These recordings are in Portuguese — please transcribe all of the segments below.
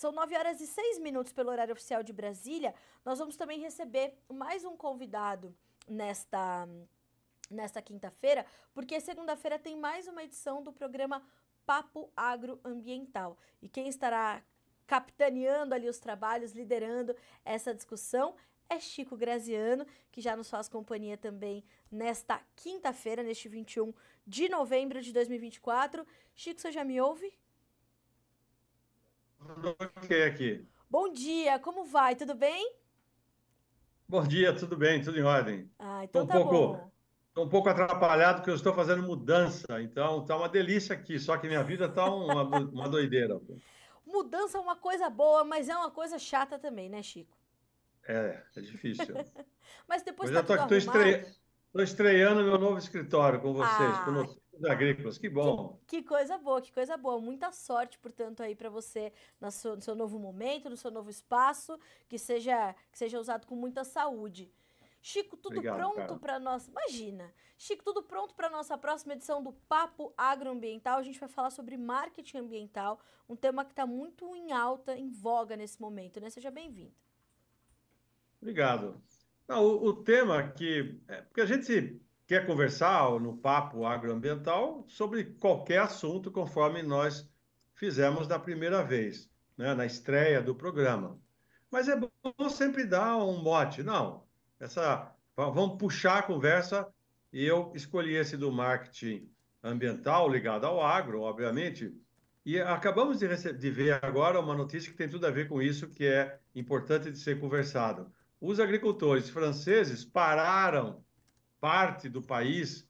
São 9 horas e 6 minutos pelo horário oficial de Brasília. Nós vamos também receber mais um convidado nesta nesta quinta-feira, porque segunda-feira tem mais uma edição do programa Papo Agroambiental. E quem estará capitaneando ali os trabalhos, liderando essa discussão é Chico Graziano, que já nos faz companhia também nesta quinta-feira, neste 21 de novembro de 2024. Chico, você já me ouve? Bloqueei aqui. Bom dia, como vai? Tudo bem? Bom dia, tudo bem, tudo em ordem. Ah, então tô um tá pouco, bom. um pouco atrapalhado porque eu estou fazendo mudança, então tá uma delícia aqui, só que minha vida tá uma, uma doideira. Mudança é uma coisa boa, mas é uma coisa chata também, né, Chico? É, é difícil. mas depois tá eu tá já tô, tudo tô, estre... tô estreando meu novo escritório com vocês. Ah, com vocês agrícolas, que bom. Que, que, coisa boa, que coisa boa. Muita sorte, portanto, aí para você no seu, no seu novo momento, no seu novo espaço, que seja, que seja usado com muita saúde. Chico, tudo Obrigado, pronto para nós? Imagina! Chico, tudo pronto para nossa próxima edição do Papo Agroambiental. A gente vai falar sobre marketing ambiental, um tema que está muito em alta, em voga nesse momento, né? Seja bem-vindo. Obrigado. Não, o, o, tema que. É, porque a gente quer conversar no papo agroambiental sobre qualquer assunto, conforme nós fizemos da primeira vez, né, na estreia do programa. Mas é bom sempre dar um mote, não. Essa, vamos puxar a conversa e eu escolhi esse do marketing ambiental ligado ao agro, obviamente. E acabamos de, de ver agora uma notícia que tem tudo a ver com isso, que é importante de ser conversado. Os agricultores franceses pararam parte do país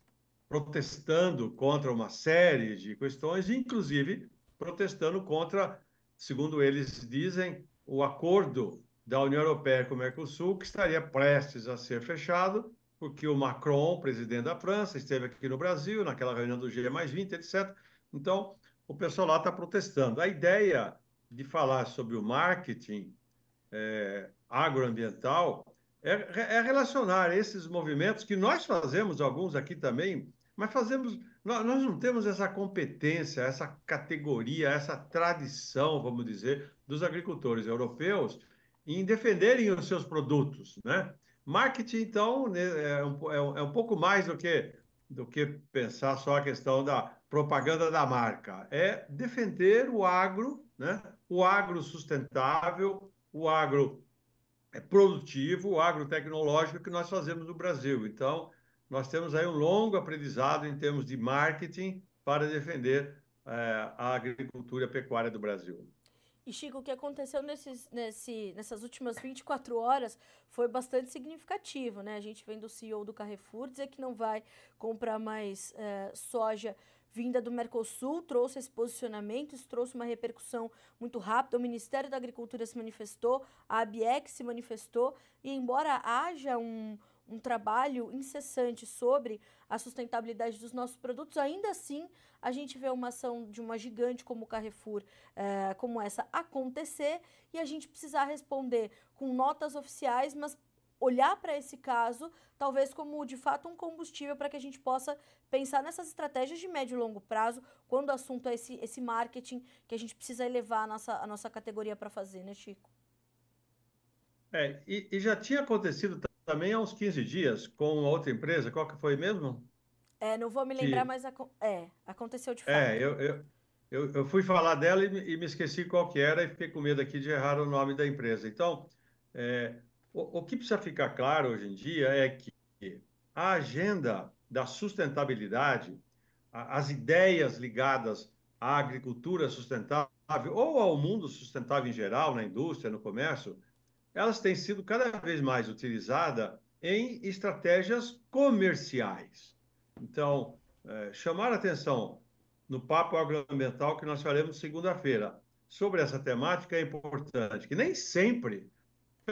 protestando contra uma série de questões, inclusive protestando contra, segundo eles dizem, o acordo da União Europeia com o Mercosul, que estaria prestes a ser fechado, porque o Macron, presidente da França, esteve aqui no Brasil, naquela reunião do G 20, etc. Então, o pessoal lá está protestando. A ideia de falar sobre o marketing é, agroambiental é, é relacionar esses movimentos que nós fazemos, alguns aqui também, mas fazemos. Nós, nós não temos essa competência, essa categoria, essa tradição, vamos dizer, dos agricultores europeus em defenderem os seus produtos, né? Marketing, então, né, é um, é um, é um pouco mais do que, do que pensar só a questão da propaganda da marca. É defender o agro, né? o agro sustentável, o agro é produtivo, agrotecnológico que nós fazemos no Brasil. Então, nós temos aí um longo aprendizado em termos de marketing para defender é, a agricultura pecuária do Brasil. E, Chico, o que aconteceu nesses, nesse, nessas últimas 24 horas foi bastante significativo, né? A gente vem do CEO do Carrefour dizer que não vai comprar mais é, soja vinda do Mercosul trouxe esse posicionamento, isso trouxe uma repercussão muito rápida. O Ministério da Agricultura se manifestou, a ABEC se manifestou, e embora haja um, um trabalho incessante sobre a sustentabilidade dos nossos produtos, ainda assim a gente vê uma ação de uma gigante como o Carrefour, eh, como essa, acontecer e a gente precisar responder com notas oficiais, mas olhar para esse caso, talvez como de fato um combustível para que a gente possa pensar nessas estratégias de médio e longo prazo, quando o assunto é esse, esse marketing que a gente precisa elevar a nossa, a nossa categoria para fazer, né, Chico? É, e, e, já tinha acontecido também há uns 15 dias com outra empresa, qual que foi mesmo? É, não vou me lembrar, que... mas é, aconteceu de fato. É, eu, eu, eu, eu fui falar dela e, e, me esqueci qual que era e fiquei com medo aqui de errar o nome da empresa. Então, é, o, o que precisa ficar claro hoje em dia é que a agenda da sustentabilidade, a, as ideias ligadas à agricultura sustentável ou ao mundo sustentável em geral, na indústria, no comércio, elas têm sido cada vez mais utilizadas em estratégias comerciais. Então, é, chamar a atenção no papo agroambiental que nós faremos segunda-feira sobre essa temática é importante, que nem sempre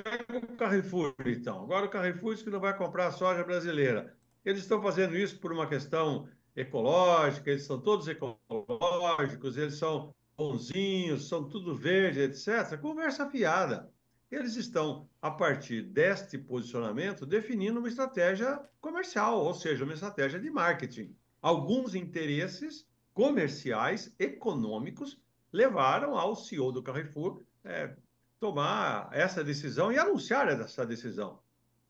pega o Carrefour, então. Agora o Carrefour diz que não vai comprar soja brasileira. Eles estão fazendo isso por uma questão ecológica, eles são todos ecológicos, eles são bonzinhos, são tudo verde, etc. Conversa fiada. Eles estão, a partir deste posicionamento, definindo uma estratégia comercial, ou seja, uma estratégia de marketing. Alguns interesses comerciais, econômicos, levaram ao CEO do Carrefour é, tomar essa decisão e anunciar essa decisão.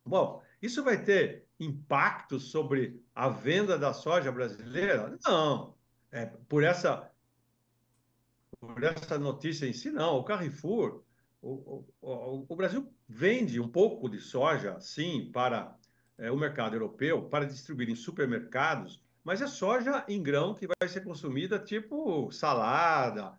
Bom, isso vai ter impacto sobre a venda da soja brasileira? Não. É, por essa por essa notícia em si, não. O Carrefour, o, o, o Brasil vende um pouco de soja, sim, para é, o mercado europeu, para distribuir em supermercados, mas é soja em grão que vai ser consumida, tipo salada,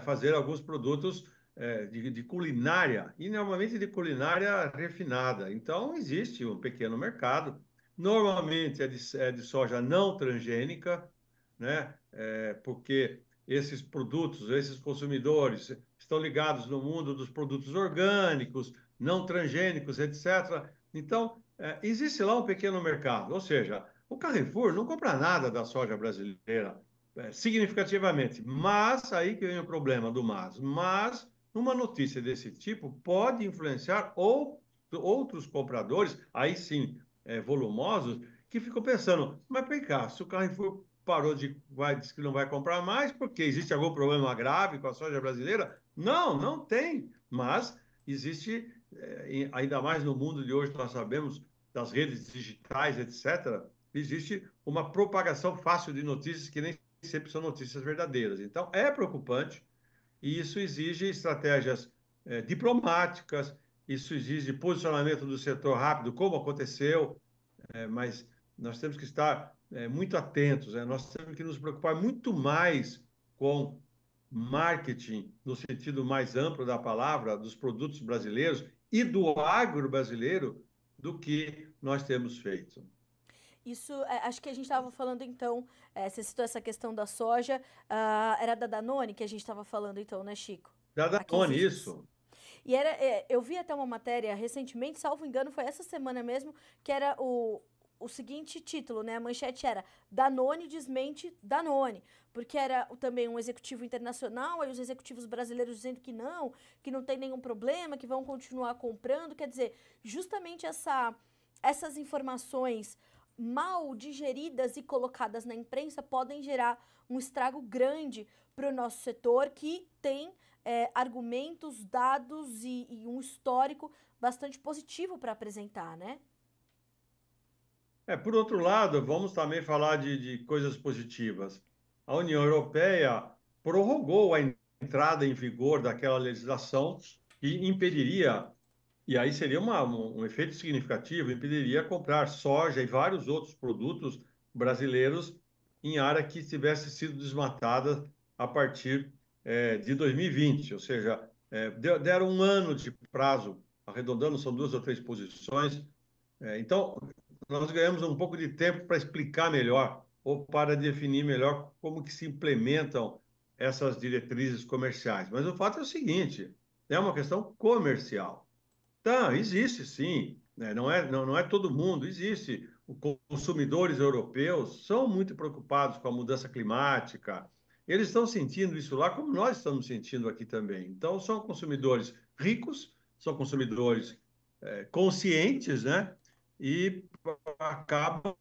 fazer alguns produtos é, de, de, culinária, e normalmente de culinária refinada. Então, existe um pequeno mercado. Normalmente é de, é de soja não transgênica, né? É, porque esses produtos, esses consumidores estão ligados no mundo dos produtos orgânicos, não transgênicos, etc. Então, é, existe lá um pequeno mercado. Ou seja, o Carrefour não compra nada da soja brasileira é, significativamente. Mas, aí que vem o problema do mas. Mas uma notícia desse tipo pode influenciar ou, outros compradores, aí sim, é, volumosos, que ficam pensando, mas vem cá, se o Carrefour parou de, vai, disse que não vai comprar mais, porque existe algum problema grave com a soja brasileira? Não, não tem, mas existe, é, ainda mais no mundo de hoje, nós sabemos, das redes digitais, etc., existe uma propagação fácil de notícias que nem sempre são notícias verdadeiras. Então, é preocupante, e isso exige estratégias é, diplomáticas, isso exige posicionamento do setor rápido, como aconteceu, é, mas nós temos que estar é, muito atentos, né? nós temos que nos preocupar muito mais com marketing, no sentido mais amplo da palavra, dos produtos brasileiros e do agro brasileiro, do que nós temos feito. Isso, é, acho que a gente estava falando então, é, você citou essa questão da soja, uh, era da Danone que a gente estava falando então, né, Chico? Da Danone, isso. E era, é, eu vi até uma matéria recentemente, salvo engano, foi essa semana mesmo, que era o, o seguinte título, né? A manchete era Danone desmente Danone, porque era também um executivo internacional, aí os executivos brasileiros dizendo que não, que não tem nenhum problema, que vão continuar comprando. Quer dizer, justamente essa, essas informações mal digeridas e colocadas na imprensa podem gerar um estrago grande para o nosso setor que tem é, argumentos, dados e, e, um histórico bastante positivo para apresentar, né? É, por outro lado, vamos também falar de, de coisas positivas. A União Europeia prorrogou a entrada em vigor daquela legislação que impediria e aí seria uma, um, um efeito significativo, impediria comprar soja e vários outros produtos brasileiros em área que tivesse sido desmatada a partir é, de 2020, ou seja, é, deram um ano de prazo, arredondando, são duas ou três posições. É, então, nós ganhamos um pouco de tempo para explicar melhor ou para definir melhor como que se implementam essas diretrizes comerciais. Mas o fato é o seguinte, é uma questão comercial. Tá, existe sim. Né? Não, é, não, não é todo mundo, existe. Os consumidores europeus são muito preocupados com a mudança climática. Eles estão sentindo isso lá, como nós estamos sentindo aqui também. Então, são consumidores ricos, são consumidores é, conscientes, né? E acabam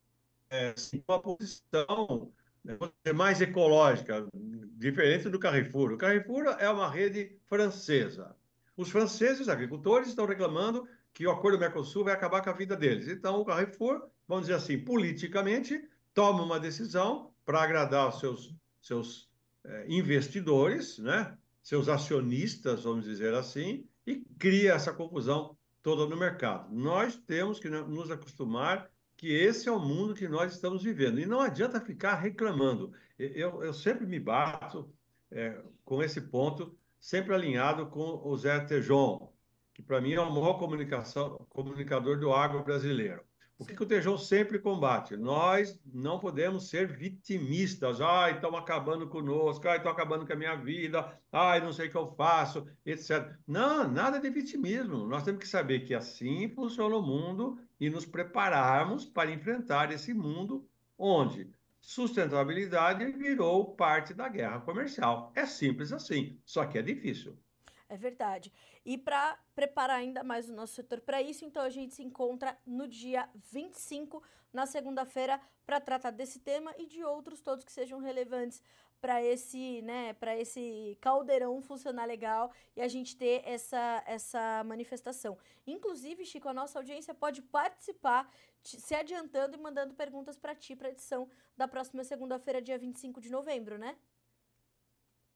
é, uma posição né, mais ecológica, diferente do Carrefour. O Carrefour é uma rede francesa. Os franceses, os agricultores, estão reclamando que o acordo do Mercosul vai acabar com a vida deles. Então, o Carrefour, vamos dizer assim, politicamente, toma uma decisão para agradar os seus, seus eh, investidores, né? seus acionistas, vamos dizer assim, e cria essa confusão toda no mercado. Nós temos que né, nos acostumar que esse é o mundo que nós estamos vivendo. E não adianta ficar reclamando. Eu, eu sempre me bato é, com esse ponto sempre alinhado com o Zé Tejon, que para mim é o maior comunicador do agro brasileiro. O que, o Tejon sempre combate? Nós não podemos ser vitimistas. Ai, estão acabando conosco, ai, estão acabando com a minha vida, ai, não sei o que eu faço, etc. Não, nada de vitimismo. Nós temos que saber que assim funciona o mundo e nos prepararmos para enfrentar esse mundo onde sustentabilidade virou parte da guerra comercial. É simples assim, só que é difícil. É verdade. E para preparar ainda mais o nosso setor para isso, então a gente se encontra no dia 25, na segunda-feira, para tratar desse tema e de outros todos que sejam relevantes para esse, né, para esse caldeirão funcionar legal e a gente ter essa essa manifestação. Inclusive, Chico, a nossa audiência pode participar se adiantando e mandando perguntas para ti para edição da próxima segunda-feira, dia 25 de novembro, né?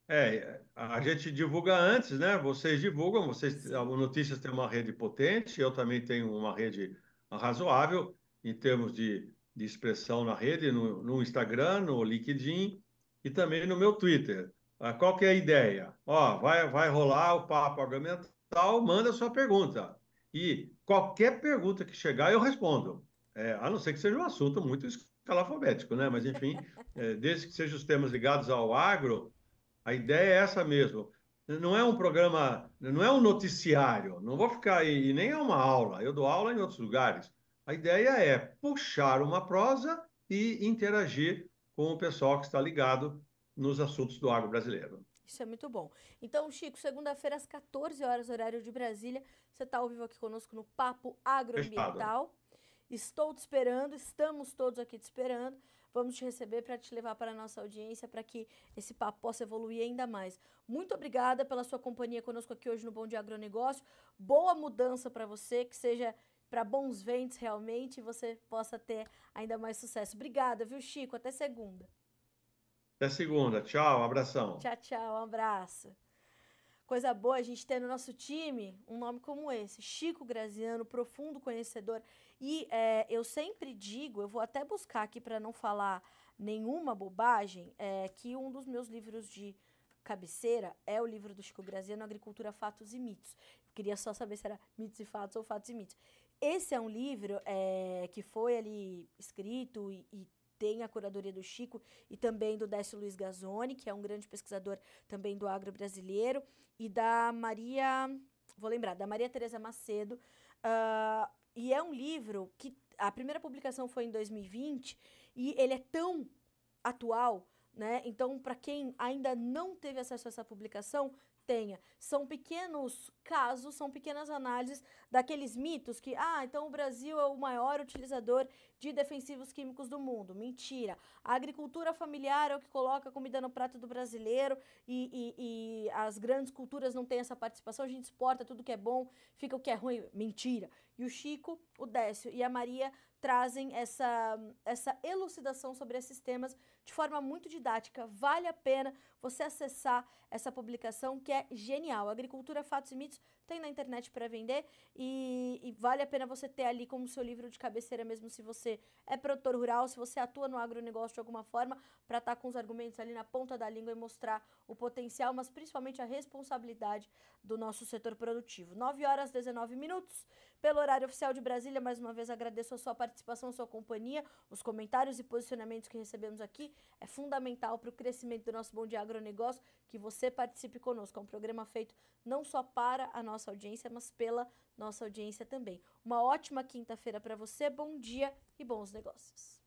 É, a gente divulga antes, né? Vocês divulgam, vocês, a Notícias tem uma rede potente, eu também tenho uma rede razoável em termos de, de expressão na rede, no, no Instagram, no LinkedIn, e também no meu Twitter. Ah, qual que é a ideia? Ó, vai, vai rolar o papo argumental, manda sua pergunta. E qualquer pergunta que chegar, eu respondo. É, a não ser que seja um assunto muito escalafobético, né? Mas, enfim, é, desde que sejam os temas ligados ao agro, a ideia é essa mesmo. Não é um programa, não é um noticiário, não vou ficar aí, e nem é uma aula, eu dou aula em outros lugares. A ideia é puxar uma prosa e interagir com o pessoal que está ligado nos assuntos do agro brasileiro. Isso é muito bom. Então, Chico, segunda-feira às 14 horas, horário de Brasília, você está ao vivo aqui conosco no Papo Agroambiental. Fechado. Estou te esperando, estamos todos aqui te esperando. Vamos te receber para te levar para a nossa audiência, para que esse papo possa evoluir ainda mais. Muito obrigada pela sua companhia conosco aqui hoje no Bom Dia Agronegócio. Boa mudança para você, que seja para bons ventos realmente e você possa ter ainda mais sucesso. Obrigada, viu, Chico? Até segunda. Até segunda. Tchau, um abração. Tchau, tchau, um abraço. Coisa boa é a gente ter no nosso time um nome como esse, Chico Graziano, profundo conhecedor. E é, eu sempre digo, eu vou até buscar aqui para não falar nenhuma bobagem, é, que um dos meus livros de cabeceira é o livro do Chico Graziano, Agricultura, Fatos e Mitos. Eu queria só saber se era mitos e fatos ou fatos e mitos. Esse é um livro é, que foi ali escrito e, e tem a curadoria do Chico e também do Décio Luiz Gazzoni, que é um grande pesquisador também do agro brasileiro, e da Maria, vou lembrar, da Maria Tereza Macedo. Uh, e é um livro que a primeira publicação foi em 2020 e ele é tão atual, né? Então, para quem ainda não teve acesso a essa publicação, tenha. São pequenos casos, são pequenas análises daqueles mitos que, ah, então o Brasil é o maior utilizador de defensivos químicos do mundo. Mentira. A agricultura familiar é o que coloca comida no prato do brasileiro e, e, e as grandes culturas não têm essa participação. A gente exporta tudo que é bom, fica o que é ruim. Mentira. E o Chico, o Décio e a Maria trazem essa, essa elucidação sobre esses temas de forma muito didática. Vale a pena você acessar essa publicação que é genial. Agricultura, Fatos e Mitos tem na internet para vender e, e, vale a pena você ter ali como seu livro de cabeceira, mesmo se você é produtor rural, se você atua no agronegócio de alguma forma, para estar tá com os argumentos ali na ponta da língua e mostrar o potencial, mas principalmente a responsabilidade do nosso setor produtivo. 9 horas 19 minutos pelo horário oficial de Brasília. Mais uma vez agradeço a sua participação, a sua companhia, os comentários e posicionamentos que recebemos aqui. É fundamental para o crescimento do nosso Bom Dia Agronegócio que você participe conosco. É um programa feito não só para a nossa audiência, mas pela nossa audiência também. Uma ótima quinta-feira para você, bom dia e bons negócios.